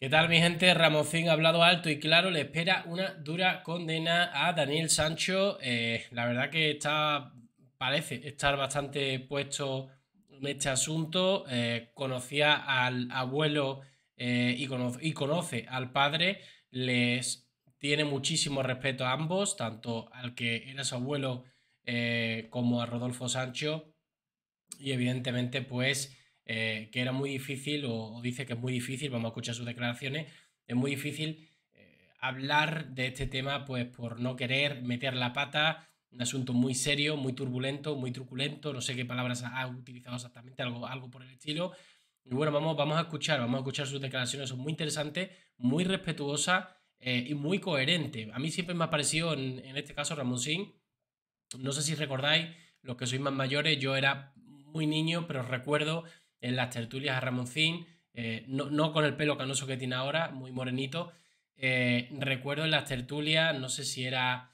¿Qué tal mi gente? Ramoncín ha hablado alto y claro, le espera una dura condena a Daniel Sancho. Eh, la verdad que está, parece estar bastante puesto en este asunto. Eh, conocía al abuelo eh, y conoce al padre. Les tiene muchísimo respeto a ambos, tanto al que era su abuelo como a Rodolfo Sancho. Y evidentemente pues eh, que era muy difícil, o, dice que es muy difícil, vamos a escuchar sus declaraciones, es muy difícil eh, hablar de este tema pues por no querer meter la pata, un asunto muy serio, muy turbulento, muy truculento, no sé qué palabras ha utilizado exactamente, algo, algo por el estilo. Y bueno, vamos, vamos a escuchar, vamos a escuchar sus declaraciones, son muy interesantes, muy respetuosas eh, y muy coherentes. A mí siempre me ha parecido, en, este caso, Ramón Sin, no sé si recordáis, los que sois más mayores, yo era muy niño, pero recuerdo en las tertulias a Ramoncín, eh, no, con el pelo canoso que tiene ahora, muy morenito. Eh, recuerdo en las tertulias, no sé si era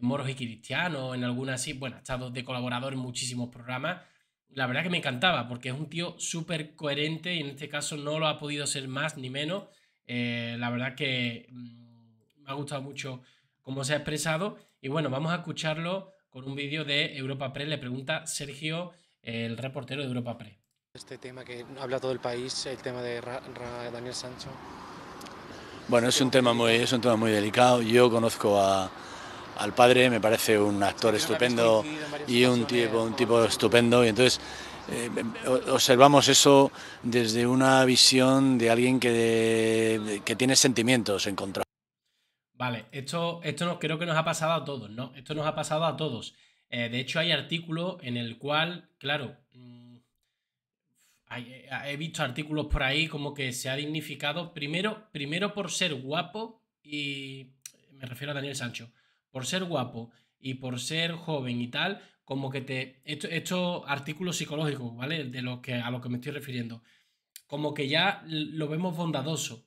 Moros y Cristiano o en alguna así, bueno, ha estado de colaborador en muchísimos programas. La verdad que me encantaba porque es un tío súper coherente y en este caso no lo ha podido ser más ni menos. Eh, la verdad que mm, me ha gustado mucho cómo se ha expresado. Y bueno, vamos a escucharlo con un vídeo de Europa Press. Le pregunta Sergio, el reportero de Europa Press. Este tema que habla todo el país, el tema de Daniel Sancho. Bueno, es un tema muy, es un tema muy delicado. Yo conozco a, al padre, me parece un actor estupendo y un tipo, un tipo estupendo. Y entonces eh, observamos eso desde una visión de alguien que, tiene sentimientos en contra. Vale, esto, esto no, creo que nos ha pasado a todos, ¿no? Esto nos ha pasado a todos. Eh, de hecho, hay artículo en el cual, claro, mm, eh, ah, he visto artículos por ahí como que se ha dignificado primero, primero por ser guapo y me refiero a Daniel Sancho, por ser guapo y por ser joven y tal, como que te. Estos artículos psicológicos, ¿vale? De lo que, a lo que me estoy refiriendo. Como que ya lo vemos bondadoso.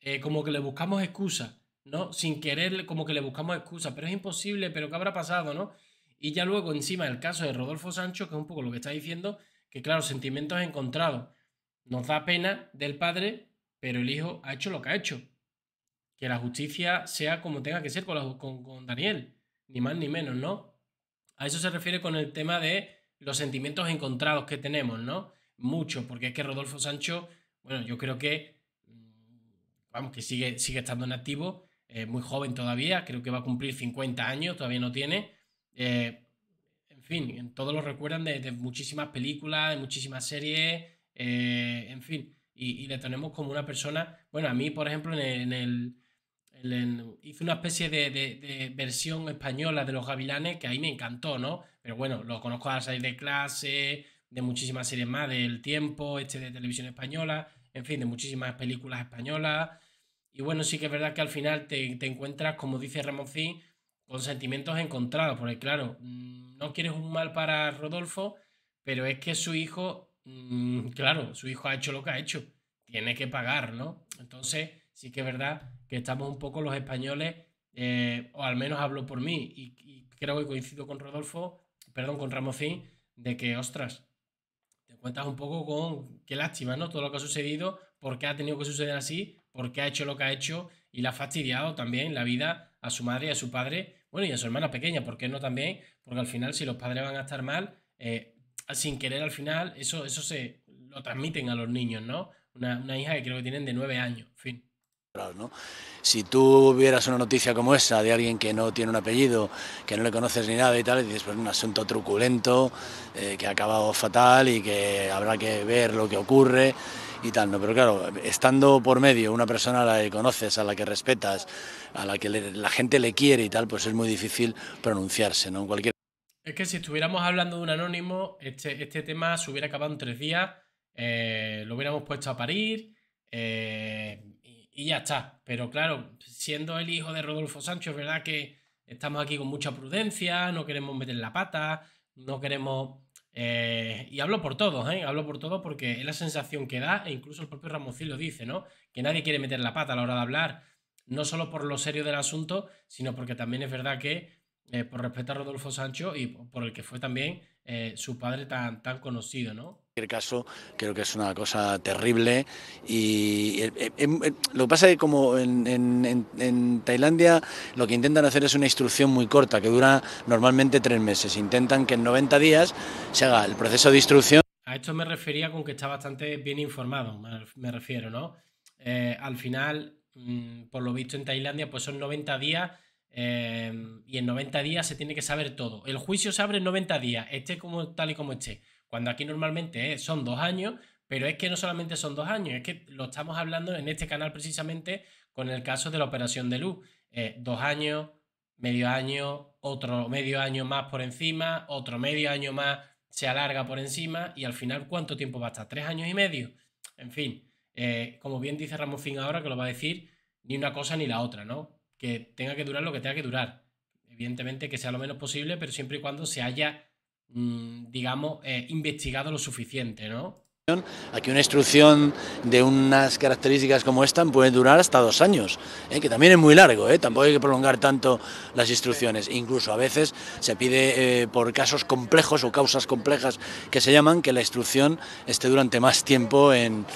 Eh, como que le buscamos excusas, ¿no? Sin querer, como que le buscamos excusa pero es imposible, pero ¿qué habrá pasado, no? Y ya luego, encima, el caso de Rodolfo Sancho, que es un poco lo que está diciendo, que claro, sentimientos encontrados. Nos da pena del padre, pero el hijo ha hecho lo que ha hecho. Que la justicia sea como tenga que ser con, Daniel, ni más ni menos, ¿no? A eso se refiere con el tema de los sentimientos encontrados que tenemos, ¿no? Mucho, porque es que Rodolfo Sancho, bueno, yo creo que, mm, vamos, que sigue, sigue estando en activo, eh, muy joven todavía, creo que va a cumplir 50 años, todavía no tiene. Eh, en fin, todos lo recuerdan de, muchísimas películas, de muchísimas series, eh, en fin, y, le tenemos como una persona, bueno, a mí, por ejemplo, en el... En el, hice una especie de, versión española de los gavilanes que ahí me encantó, ¿no? Pero bueno, lo conozco al salir de clase, de muchísimas series más, del tiempo, este de televisión española, en fin, de muchísimas películas españolas. Y bueno, sí que es verdad que al final te, encuentras, como dice Ramoncín, con sentimientos encontrados, porque claro, mm, no quieres un mal para Rodolfo, pero es que su hijo, mm, claro, su hijo ha hecho lo que ha hecho, tiene que pagar, ¿no? Entonces, sí que es verdad que estamos un poco los españoles, eh, o al menos hablo por mí, y, creo que coincido con Rodolfo, perdón, con Ramosín, de que, ostras, te cuentas un poco con qué lástima, ¿no? Todo lo que ha sucedido, por qué ha tenido que suceder así, por qué ha hecho lo que ha hecho y le ha fastidiado también la vida a su madre y a su padre bueno, y a su hermana pequeña, ¿por qué no también? Porque al final, si los padres van a estar mal, eh, sin querer al final, eso, eso se lo transmiten a los niños, ¿no? Una, una hija que creo que tienen de nueve años, en fin. ¿no? Si tú vieras una noticia como esa de alguien que no tiene un apellido, que no le conoces ni nada y tal, y dices, pues un asunto truculento, eh, que ha acabado fatal y que habrá que ver lo que ocurre y tal, ¿no? Pero claro, estando por medio una persona a la que conoces, a la que respetas, a la que la gente le quiere y tal, pues es muy difícil pronunciarse, ¿no? En cualquier... Es que si estuviéramos hablando de un anónimo, este, este tema se hubiera acabado en tres días, eh, lo hubiéramos puesto a parir eh, y, ya está. Pero claro, siendo el hijo de Rodolfo Sánchez es verdad que estamos aquí con mucha prudencia, no queremos meter la pata, no queremos eh, y hablo por todos, ¿eh? hablo por todo porque es la sensación que da, e incluso el propio Ramoncillo dice, ¿no? Que nadie quiere meter la pata a la hora de hablar, no solo por lo serio del asunto, sino porque también es verdad que, eh, por respeto a Rodolfo Sancho y por el que fue también su padre tan, tan conocido, ¿no? En cualquier caso, creo que es una cosa terrible y eh, eh, eh, lo que pasa es que como en, Tailandia lo que intentan hacer es una instrucción muy corta, que dura normalmente tres meses. Intentan que en 90 días se haga el proceso de instrucción. A esto me refería con que está bastante bien informado, me refiero, ¿no? al final, mm, por lo visto en Tailandia, pues son 90 días y en 90 días se tiene que saber todo. El juicio se abre en 90 días, esté como tal y como esté. Cuando aquí normalmente son dos años, pero es que no solamente son dos años, es que lo estamos hablando en este canal precisamente con el caso de la operación de luz. Eh, dos años, medio año, otro medio año más por encima, otro medio año más se alarga por encima y al final ¿cuánto tiempo va a estar? ¿Tres años y medio? En fin, eh, como bien dice fin ahora que lo va a decir, ni una cosa ni la otra, ¿no? Que tenga que durar lo que tenga que durar. Evidentemente que sea lo menos posible, pero siempre y cuando se haya Mm, digamos, eh, investigado lo suficiente, ¿no? Aquí una instrucción de unas características como esta puede durar hasta dos años, ¿eh? que también es muy largo, ¿eh? tampoco hay que prolongar tanto las instrucciones. Incluso a veces se pide eh, por casos complejos o causas complejas que se llaman que la instrucción esté durante más tiempo en...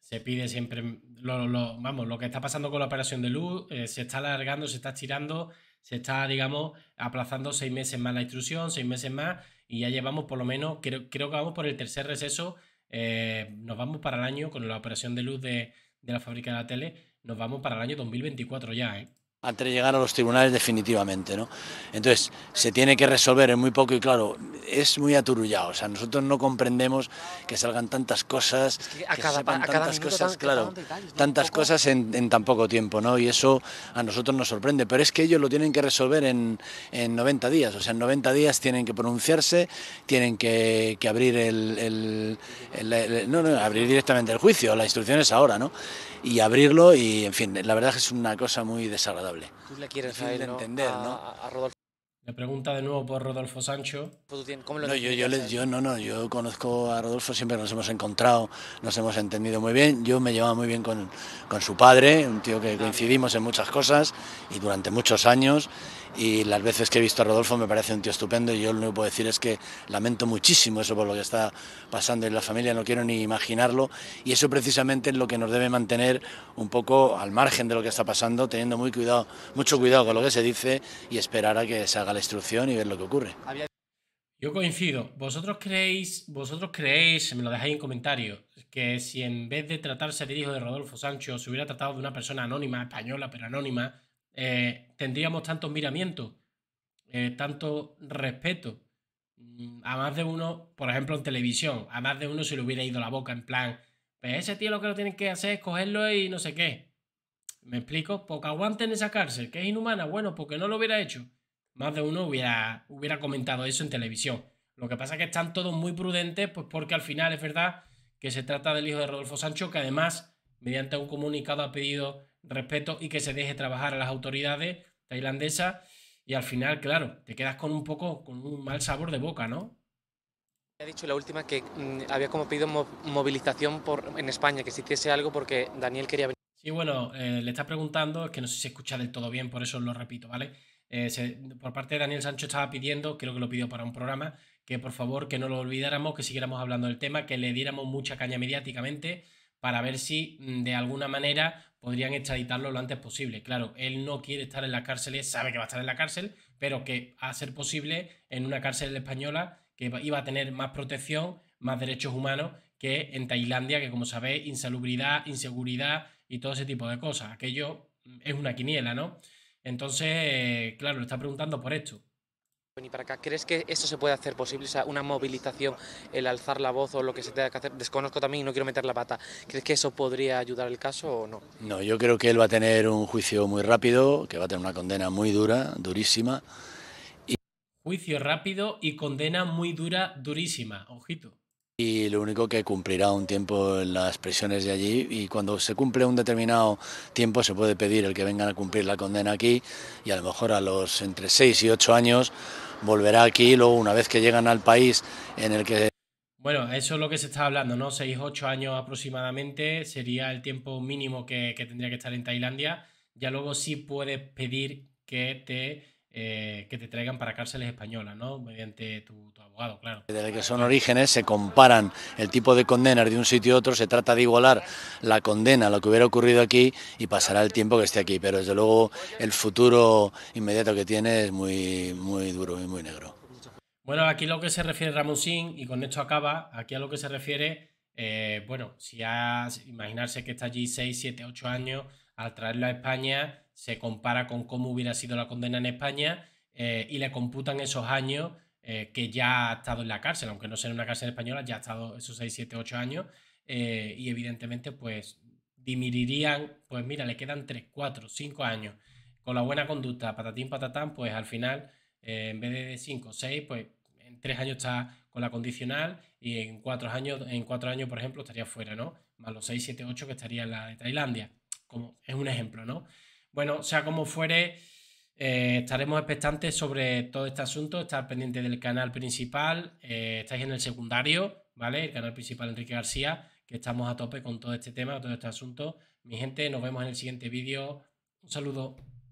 Se pide siempre, vamos, lo que está pasando con la operación de luz, se está alargando, se está estirando, se está, digamos, aplazando seis meses más la instrucción, seis meses más y ya llevamos por lo menos, creo, creo que vamos por el tercer receso, eh, nos vamos para el año con la operación de luz de, de la fábrica de la tele, nos vamos para el año 2024 ya, ¿eh? antes de llegar a los tribunales definitivamente. ¿no? Entonces, se tiene que resolver en muy poco y claro, es muy aturullado. O sea, nosotros no comprendemos que salgan tantas cosas, que, tantas cosas, claro, tantas cosas en, tan poco tiempo, ¿no? Y eso a nosotros nos sorprende, pero es que ellos lo tienen que resolver en, 90 días. O sea, en 90 días tienen que pronunciarse, tienen que, abrir el, no, no, abrir directamente el juicio, la instrucción es ahora, ¿no? Y abrirlo y, en fin, la verdad es que es una cosa muy desagradable. Le Tú quieres a entender, ¿no? Le pregunta de nuevo por Rodolfo Sancho. Pues no, yo, yo, le, yo, no, no, yo conozco a Rodolfo, siempre nos hemos encontrado, nos hemos entendido muy bien. Yo me llevaba muy bien con, con su padre, un tío que ah, coincidimos en muchas cosas y durante muchos años y las veces que he visto a Rodolfo me parece un tío estupendo y yo lo único que puedo decir es que lamento muchísimo eso por lo que está pasando en la familia, no quiero ni imaginarlo y eso precisamente es lo que nos debe mantener un poco al margen de lo que está pasando, teniendo muy cuidado, mucho cuidado con lo que se dice y esperar a que se haga la instrucción y ver lo que ocurre. Yo coincido. ¿Vosotros creéis, vosotros creéis, me lo dejáis en comentarios, que si en vez de tratarse de hijo de Rodolfo Sancho se hubiera tratado de una persona anónima, española pero anónima, eh, tendríamos tantos miramientos, eh, tanto respeto. Mm, a más de uno, por ejemplo, en televisión, a más de uno se le hubiera ido la boca en plan, pues ese tío lo que lo tienen que hacer es cogerlo y no sé qué. ¿Me explico? Porque en esa cárcel, que es inhumana. Bueno, porque no lo hubiera hecho. Más de uno hubiera, hubiera comentado eso en televisión. Lo que pasa es que están todos muy prudentes, pues porque al final es verdad que se trata del hijo de Rodolfo Sancho, que además, mediante un comunicado ha pedido respeto y que se deje trabajar a las autoridades tailandesas. Y al final, claro, te quedas con un poco, con un mal sabor de boca, ¿no? Ha dicho la última que mm, había como pedido movilización por, en España, que se hiciese algo porque Daniel quería venir. Sí, bueno, eh, le está preguntando, es que no sé si escucha del todo bien, por eso lo repito, ¿vale? Eh, por parte de Daniel Sancho estaba pidiendo, creo que lo pidió para un programa, que por favor que no lo olvidáramos, que siguiéramos hablando del tema, que le diéramos mucha caña mediáticamente, para ver si mm, de alguna manera podrían extraditarlo lo antes posible. Claro, él no quiere estar en las cárceles, sabe que va a estar en la cárcel, pero que a ser posible en una cárcel española que iba a tener más protección, más derechos humanos que en Tailandia, que como sabéis, insalubridad, inseguridad y todo ese tipo de cosas. Aquello mm, es una quiniela, ¿no? Entonces, eh, claro, le está preguntando por esto para acá, ¿crees que esto se puede hacer posible? sea, una movilización, el alzar la voz o lo que se tenga que hacer. Desconozco también y no quiero meter la pata. ¿Crees que eso podría ayudar el caso o no? No, yo creo que él va a tener un juicio muy rápido, que va a tener una condena muy dura, durísima. Juicio rápido y condena muy dura, durísima. Ojito. Y lo único que cumplirá un tiempo en las prisiones de allí y cuando se cumple un determinado tiempo se puede pedir el que vengan a cumplir la condena aquí y a lo mejor a los entre 6 y 8 años volverá aquí luego una vez que llegan al país en el que... Bueno, eso es lo que se está hablando, ¿no? Seis, ocho años aproximadamente sería el tiempo mínimo que, que tendría que estar en Tailandia. Ya luego sí puedes pedir que te eh, que te traigan para cárceles españolas, ¿no? Mediante tu, abogado, claro. Desde que son orígenes se comparan el tipo de condenas de un sitio a otro, se trata de igualar la condena, lo que hubiera ocurrido aquí y pasará el tiempo que esté aquí, pero desde luego el futuro inmediato que tiene es muy, muy duro y muy negro. Bueno, aquí lo que se refiere Ramosín, y con esto acaba, aquí a lo que se refiere, eh, bueno, si a imaginarse que está allí 6, 7, 8 años, al traerlo a España, se compara con cómo hubiera sido la condena en España eh, y le computan esos años eh, que ya ha estado en la cárcel, aunque no sea en una cárcel española, ya ha estado esos 6, 7, 8 años eh, y evidentemente pues dimirirían, pues mira, le quedan 3, 4, 5 años. Con la buena conducta, patatín, patatán, pues al final, eh, en vez de 5, 6, pues en 3 años está con la condicional y en 4 años, años, por ejemplo, estaría fuera, ¿no? Más los 6, 7, 8 que estaría en la de Tailandia, como es un ejemplo, ¿no? Bueno, sea como fuere, eh, estaremos expectantes sobre todo este asunto, estar pendiente del canal principal, eh, estáis en el secundario, ¿vale? El canal principal Enrique García, que estamos a tope con todo este tema, todo este asunto. Mi gente, nos vemos en el siguiente vídeo. Un saludo.